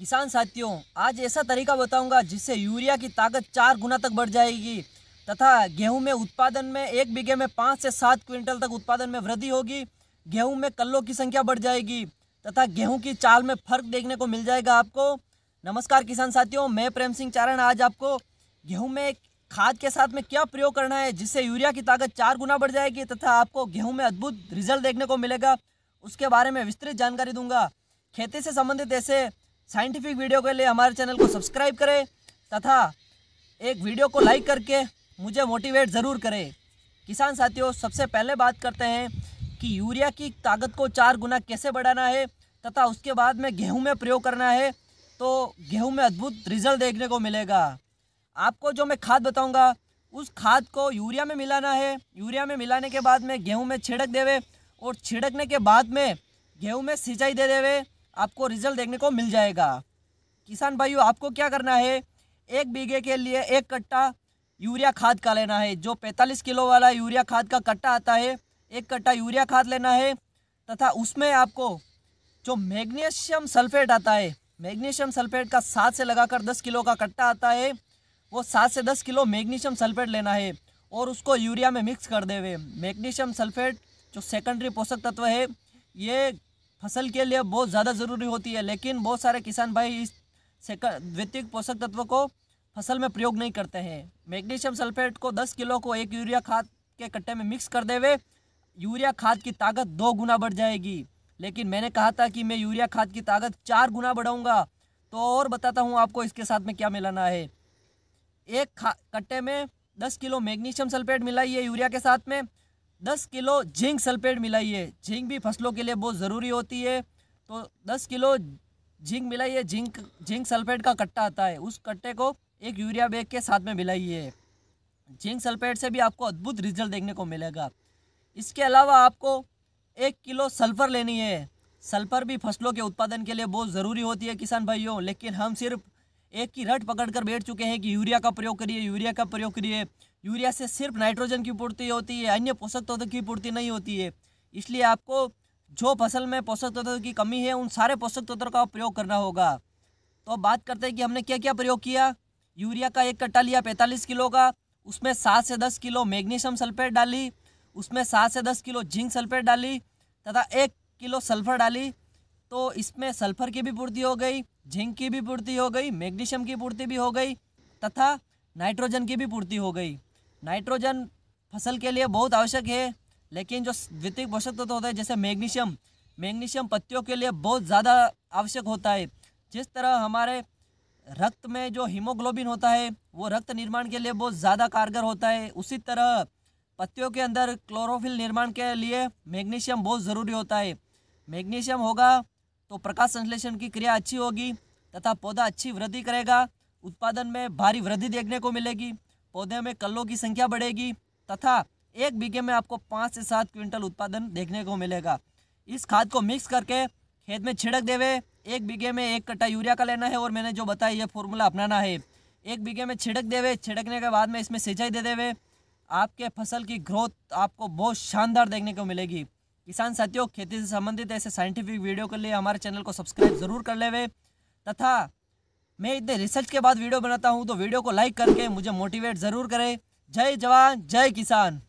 किसान साथियों आज ऐसा तरीका बताऊंगा जिससे यूरिया की ताकत चार गुना तक बढ़ जाएगी तथा गेहूं में उत्पादन में एक बीघे में पाँच से सात क्विंटल तक उत्पादन में वृद्धि होगी गेहूं में कल्लों की संख्या बढ़ जाएगी तथा गेहूं की चाल में फर्क देखने को मिल जाएगा आपको नमस्कार किसान साथियों मैं प्रेम सिंह चारण आज आपको गेहूँ में खाद के साथ में क्या प्रयोग करना है जिससे यूरिया की ताकत चार गुना बढ़ जाएगी तथा आपको गेहूँ में अद्भुत रिजल्ट देखने को मिलेगा उसके बारे में विस्तृत जानकारी दूंगा खेती से संबंधित ऐसे साइंटिफिक वीडियो के लिए हमारे चैनल को सब्सक्राइब करें तथा एक वीडियो को लाइक करके मुझे मोटिवेट ज़रूर करें किसान साथियों सबसे पहले बात करते हैं कि यूरिया की ताकत को चार गुना कैसे बढ़ाना है तथा उसके बाद में गेहूं में प्रयोग करना है तो गेहूं में अद्भुत रिजल्ट देखने को मिलेगा आपको जो मैं खाद बताऊँगा उस खाद को यूरिया में मिलाना है यूरिया में मिलाने के बाद में गेहूँ में छिड़क देवे और छिड़कने के बाद में गेहूँ में सिंचाई दे देवे आपको रिजल्ट देखने को मिल जाएगा किसान भाइयों आपको क्या करना है एक बीघे के लिए एक कट्टा यूरिया खाद का लेना है जो 45 किलो वाला यूरिया खाद का कट्टा आता है एक कट्टा यूरिया खाद लेना है तथा उसमें आपको जो मैग्नीशियम सल्फेट आता है मैग्नीशियम सल्फेट का सात से लगाकर दस किलो का कट्टा आता है वो सात से दस किलो मैग्नीशियम सल्फेट लेना है और उसको यूरिया में मिक्स कर देवे मैग्नीशियम सल्फेट जो सेकेंडरी पोषक तत्व है ये फसल के लिए बहुत ज़्यादा ज़रूरी होती है लेकिन बहुत सारे किसान भाई इस द्वितीय पोषक तत्व को फसल में प्रयोग नहीं करते हैं मैग्नीशियम सल्फेट को 10 किलो को एक यूरिया खाद के कट्टे में मिक्स कर दे हुए यूरिया खाद की ताकत दो गुना बढ़ जाएगी लेकिन मैंने कहा था कि मैं यूरिया खाद की ताकत चार गुना बढ़ाऊँगा तो और बताता हूँ आपको इसके साथ में क्या मिलाना है एक कट्टे में दस किलो मैग्नीशियम सल्फेट मिलाइए यूरिया के साथ में 10 किलो जिंक सल्फेट मिलाइए जिंक भी फसलों के लिए बहुत ज़रूरी होती है तो 10 किलो जिंक मिलाइए जिंक जिंक सल्फेट का कट्टा आता है उस कट्टे को एक यूरिया बैग के साथ में मिलाइए जिंक सल्फेट से भी आपको अद्भुत रिजल्ट देखने को मिलेगा इसके अलावा आपको एक किलो सल्फ़र लेनी है सल्फ़र भी फसलों के उत्पादन के लिए बहुत ज़रूरी होती है किसान भाइयों लेकिन हम सिर्फ एक ही रट पकड़ कर बैठ चुके हैं कि यूरिया का प्रयोग करिए यूरिया का प्रयोग करिए यूरिया से सिर्फ नाइट्रोजन की पूर्ति होती है अन्य पोषक तत्व की पूर्ति नहीं होती है इसलिए आपको जो फसल में पोषक तत्व की कमी है उन सारे पोषक तत्वों का प्रयोग करना होगा तो बात करते हैं कि हमने क्या क्या प्रयोग किया यूरिया का एक कट्टा लिया पैंतालीस किलो का उसमें सात से दस किलो मैग्नीशियम सल्फेट डाली उसमें सात से दस किलो जिंक सल्फेट डाली तथा एक किलो सल्फर डाली तो इसमें सल्फर की भी पूर्ति हो गई जिंक की भी पूर्ति हो गई मैग्नीशियम की पूर्ति भी हो गई तथा नाइट्रोजन की भी पूर्ति हो गई नाइट्रोजन फसल के लिए बहुत आवश्यक है लेकिन जो द्वितीय पोषक तत्व तो होता है जैसे मैग्नीशियम मैग्नीशियम पत्तियों के लिए बहुत ज़्यादा आवश्यक होता है जिस तरह हमारे रक्त में जो हीमोग्लोबिन होता है वो रक्त निर्माण के लिए बहुत ज़्यादा कारगर होता है उसी तरह पत्तियों के अंदर क्लोरोफिल निर्माण के लिए मैग्नीशियम बहुत ज़रूरी होता है मैग्नीशियम होगा तो प्रकाश संश्लेषण की क्रिया अच्छी होगी तथा पौधा अच्छी वृद्धि करेगा उत्पादन में भारी वृद्धि देखने को मिलेगी पौधे में कल्लों की संख्या बढ़ेगी तथा एक बीघे में आपको पाँच से सात क्विंटल उत्पादन देखने को मिलेगा इस खाद को मिक्स करके खेत में छिड़क देवे एक बीघे में एक कट्टा यूरिया का लेना है और मैंने जो बताया ये फॉर्मूला अपनाना है एक बीघे में छिड़क देवे छिड़कने के बाद में इसमें सिंचाई दे देवे आपके फसल की ग्रोथ आपको बहुत शानदार देखने को मिलेगी किसान साथियों खेती से संबंधित ऐसे साइंटिफिक वीडियो के लिए हमारे चैनल को सब्सक्राइब जरूर कर लेवे तथा मैं इतने रिसर्च के बाद वीडियो बनाता हूँ तो वीडियो को लाइक करके मुझे मोटिवेट ज़रूर करें जय जवान जय किसान